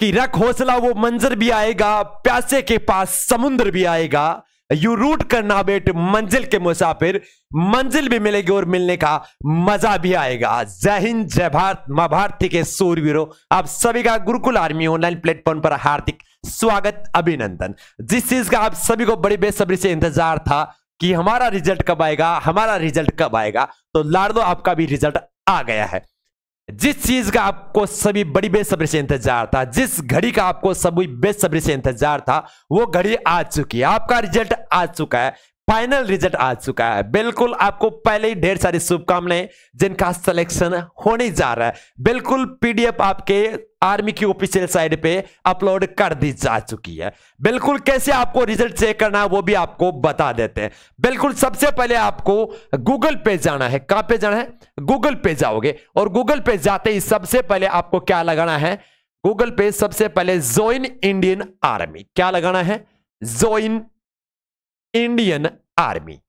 कि रख हौसला वो मंजर भी आएगा प्यासे के पास समुद्र भी आएगा यू रूट करना बेट मंजिल के मुसाफिर मंजिल भी मिलेगी और मिलने का मजा भी आएगा जय हिंद जय भारत महाभारती भारती के सूरवीरों आप सभी का गुरुकुल आर्मी ऑनलाइन प्लेटफॉर्म पर हार्दिक स्वागत अभिनंदन जिस चीज का आप सभी को बड़ी बेसब्री से इंतजार था कि हमारा रिजल्ट कब आएगा हमारा रिजल्ट कब आएगा तो लाड़ दो आपका भी रिजल्ट आ गया है जिस चीज का आपको सभी बड़ी बेसब्री से इंतजार था जिस घड़ी का आपको सभी बेसब्री से इंतजार था वो घड़ी आ चुकी है आपका रिजल्ट आ चुका है फाइनल रिजल्ट आ चुका है बिल्कुल आपको पहले ही ढेर सारी शुभकामनाएं जिनका सिलेक्शन होने जा रहा है बिल्कुल पीडीएफ आपके आर्मी की ऑफिशियल साइट पे अपलोड कर दी जा चुकी है बिल्कुल कैसे आपको रिजल्ट चेक करना है वो भी आपको बता देते हैं बिल्कुल सबसे पहले आपको गूगल पे जाना है कहां पे जाना है गूगल पे जाओगे और गूगल पे जाते ही सबसे पहले आपको क्या लगाना है गूगल पे सबसे पहले ज्वाइन इंडियन आर्मी क्या लगाना है join Indian army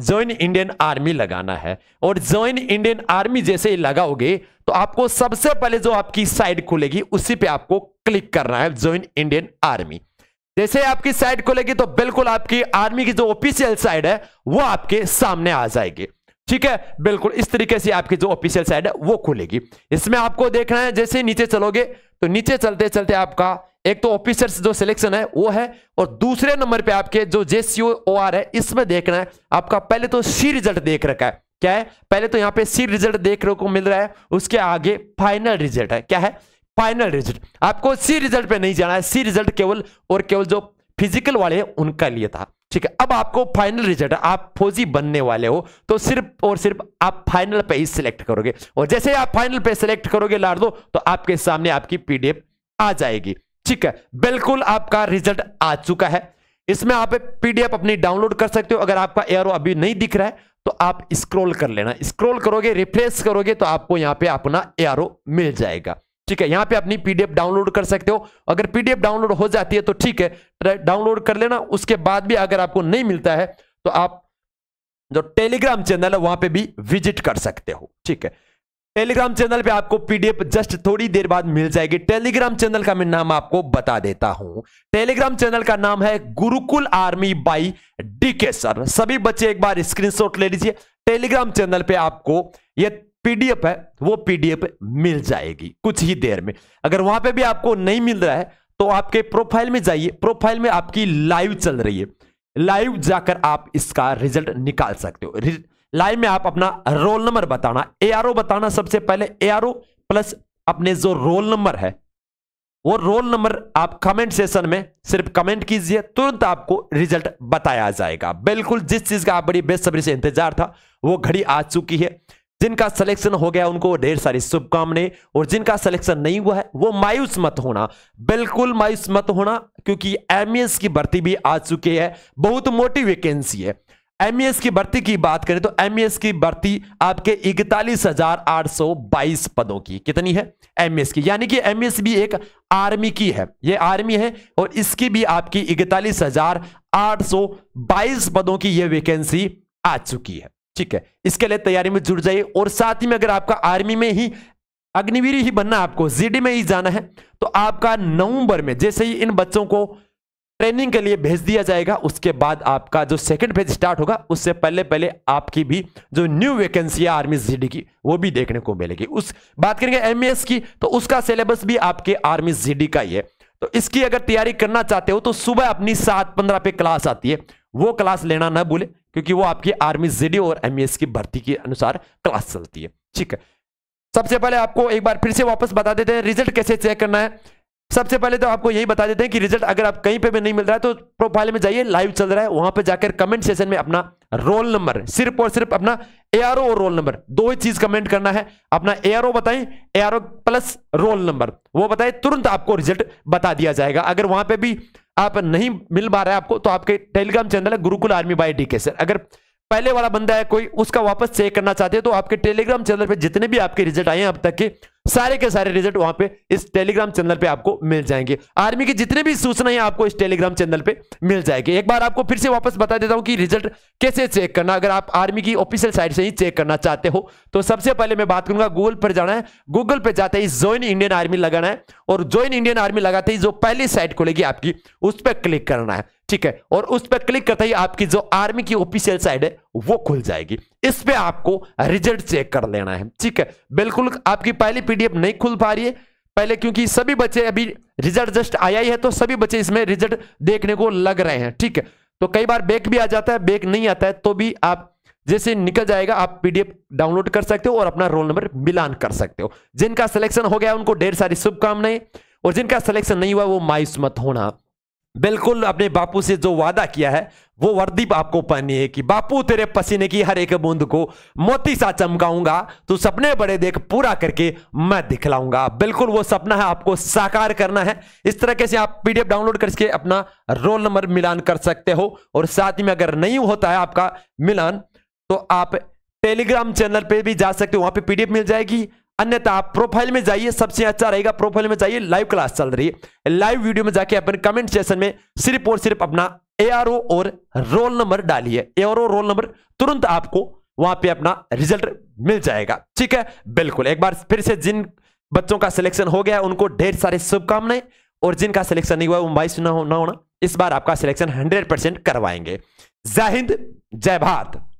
join Indian army लगाना है और ज्वाइन इंडियन आर्मी जैसे ही लगाओगे तो आपको सबसे पहले जो आपकी साइट खुलेगी उसी पे आपको क्लिक करना है ज्वाइन इंडियन आर्मी जैसे आपकी साइट खुलेगी तो बिल्कुल आपकी आर्मी की जो ऑफिशियल साइट है वो आपके सामने आ जाएगी ठीक है बिल्कुल इस तरीके से आपकी जो ऑफिशियल साइट है वो खुलेगी इसमें आपको देखना है जैसे नीचे चलोगे तो नीचे चलते चलते आपका एक तो ऑफिसर जो सिलेक्शन है वो है और दूसरे नंबर पे आपके जो जेसीओ है इसमें देखना है आपका पहले तो सी रिजल्ट देख रखा है क्या है पहले तो यहाँ पे सी रिजल्ट देखने को मिल रहा है उसके आगे फाइनल रिजल्ट है क्या है फाइनल रिजल्ट आपको सी रिजल्ट पे नहीं जाना है सी रिजल्ट केवल और केवल जो फिजिकल वाले हैं उनका लिए था ठीक है अब आपको फाइनल रिजल्ट आप फौजी बनने वाले हो तो सिर्फ और सिर्फ आप फाइनल पे ही सिलेक्ट करोगे और जैसे आप फाइनल पे सिलेक्ट करोगे लाड़ दो तो आपके सामने आपकी पीडीएफ आ जाएगी ठीक है बिल्कुल आपका रिजल्ट आ चुका है इसमें आप पीडीएफ अपनी डाउनलोड कर सकते हो अगर आपका एयर अभी नहीं दिख रहा है तो आप स्क्रॉल कर लेना स्क्रॉल करोगे रिफ्रेश करोगे तो आपको यहाँ पे अपना एयर मिल जाएगा ठीक है यहाँ पे अपनी पीडीएफ डाउनलोड कर सकते हो अगर पीडीएफ डाउनलोड हो जाती है तो ठीक है डाउनलोड कर लेना उसके बाद भी अगर आपको नहीं मिलता है तो आप जो टेलीग्राम चैनल है वहां पे भी विजिट कर सकते हो ठीक है टेलीग्राम चैनल पे आपको पीडीएफ जस्ट थोड़ी देर बाद मिल जाएगी टेलीग्राम चैनल का मैं नाम आपको बता देता हूं टेलीग्राम चैनल का नाम है Gurukul army by DK sir सभी बच्चे एक बार स्क्रीनशॉट ले लीजिए टेलीग्राम चैनल पे आपको ये पीडीएफ है वो पीडीएफ मिल जाएगी कुछ ही देर में अगर वहां पे भी आपको नहीं मिल रहा है तो आपके प्रोफाइल में जाइए प्रोफाइल में आपकी लाइव चल रही है लाइव जाकर आप इसका रिजल्ट निकाल सकते हो लाइव में आप अपना रोल नंबर बताना ओ बताना सबसे पहले ओ प्लस अपने जो रोल नंबर है वो रोल नंबर आप कमेंट सेशन में सिर्फ कमेंट कीजिए तुरंत आपको रिजल्ट बताया जाएगा बिल्कुल जिस चीज का आप बड़ी बेसब्री से इंतजार था वो घड़ी आ चुकी है जिनका सिलेक्शन हो गया उनको ढेर सारी शुभकामनाएं और जिनका सिलेक्शन नहीं हुआ है वो मायूस मत होना बिल्कुल मायूस मत होना क्योंकि एमएस की भर्ती भी आ चुकी है बहुत मोटी वैकेंसी है एमएस की भर्ती की बात करें तो एमएस की भर्ती आपके इकतालीस पदों की कितनी है एमएस की यानी कि एमएस भी एक आर्मी की है ये आर्मी है और इसकी भी आपकी इकतालीस पदों की यह वैकेंसी आ चुकी है ठीक है इसके लिए तैयारी में जुट जाइए और साथ ही में अगर आपका आर्मी में ही अग्निवीर ही बनना आपको जीडी में ही जाना है तो आपका नवंबर में जैसे ही इन बच्चों को ट्रेनिंग के लिए भेज दिया जाएगा उसके बाद आपका जो सेकंड फेज स्टार्ट होगा उससे पहले पहले आपकी भी जो न्यू वैकेंसी है आर्मी जीडी की वो भी देखने को मिलेगी उस बात करेंगे एमएस की तो उसका सिलेबस भी आपके आर्मी जीडी का ही है तो इसकी अगर तैयारी करना चाहते हो तो सुबह अपनी सात पंद्रह पे क्लास आती है वो क्लास लेना ना भूले क्योंकि वो आपकी आर्मी जेडी और एमएस की भर्ती के अनुसार क्लास चलती है ठीक है सबसे पहले आपको एक बार फिर से वापस बता देते हैं रिजल्ट कैसे चेक करना है सबसे पहले तो आपको यही बता देते हैं कि रिजल्ट अगर आप कहीं पे भी नहीं मिल रहा है तो प्रोफाइल में जाइए लाइव चल रहा है वहां पे जाकर कमेंट सेशन में अपना रोल नंबर सिर्फ और सिर्फ अपना एआरओ और रोल नंबर दो ही चीज कमेंट करना है अपना एआरओ बताएं एआरओ प्लस रोल नंबर वो बताएं तुरंत आपको रिजल्ट बता दिया जाएगा अगर वहां पर भी आप नहीं मिल पा रहा है आपको तो आपके टेलीग्राम चैनल है Gurukul army by D K sir अगर पहले वाला बंदा है कोई उसका वापस चेक करना चाहते हो तो आपके टेलीग्राम चैनल पर जितने भी आपके रिजल्ट आए हैं अब तक के सारे के सारे रिजल्ट वहां पे इस टेलीग्राम चैनल पे आपको मिल जाएंगे आर्मी की जितने भी सूचनाएं आपको इस टेलीग्राम चैनल पे मिल जाएगी एक बार आपको फिर से वापस बता देता हूं कि रिजल्ट कैसे चेक करना अगर आप आर्मी की ऑफिशियल साइट से ही चेक करना चाहते हो तो सबसे पहले मैं बात करूंगा गूगल पर जाना है गूगल पर जाते ही ज्वाइन इंडियन आर्मी लगाना है और ज्वाइन इंडियन आर्मी लगाते ही जो पहली साइट खुलेगी आपकी उस पर क्लिक करना है ठीक है और उस पर क्लिक करते ही आपकी जो आर्मी की ऑफिशियल साइट है वो खुल जाएगी इस पे आपको रिजल्ट चेक कर लेना है ठीक है बिल्कुल आपकी पहली पीडीएफ नहीं खुल पा रही है पहले क्योंकि सभी बच्चे अभी रिजल्ट जस्ट आया ही है तो सभी बच्चे इसमें रिजल्ट देखने को लग रहे हैं ठीक है तो कई बार बेक भी आ जाता है बेक नहीं आता है तो भी आप जैसे निकल जाएगा आप पीडीएफ डाउनलोड कर सकते हो और अपना रोल नंबर मिलान कर सकते हो जिनका सिलेक्शन हो गया उनको ढेर सारी शुभकामनाएं और जिनका सिलेक्शन नहीं हुआ वो मायूस मत होना बिल्कुल अपने बापू से जो वादा किया है वो वर्दी आपको पहनी है कि बापू तेरे पसीने की हर एक बूंद को मोती सा चमकाऊंगा तो सपने बड़े देख पूरा करके मैं दिखलाऊंगा बिल्कुल वो सपना है आपको साकार करना है इस तरीके से आप पीडीएफ डाउनलोड करके अपना रोल नंबर मिलान कर सकते हो और साथ में अगर नहीं होता है आपका मिलान तो आप टेलीग्राम चैनल पर भी जा सकते हो वहां पर पीडीएफ मिल जाएगी अन्यथा आप प्रोफाइल में जाइए सबसे अच्छा रहेगा प्रोफाइल में जाइए लाइव क्लास चल रही है लाइव वीडियो में जाके अपने कमेंट सेशन में सिर्फ और सिर्फ अपना ए और रोल नंबर डालिए ए रोल नंबर तुरंत आपको वहां पे अपना रिजल्ट मिल जाएगा ठीक है बिल्कुल एक बार फिर से जिन बच्चों का सिलेक्शन हो गया उनको ढेर सारे शुभकामनाएं और जिनका सिलेक्शन नहीं हुआ वो बाईस ना होना इस बार आपका सिलेक्शन हंड्रेड करवाएंगे जय हिंद जय भारत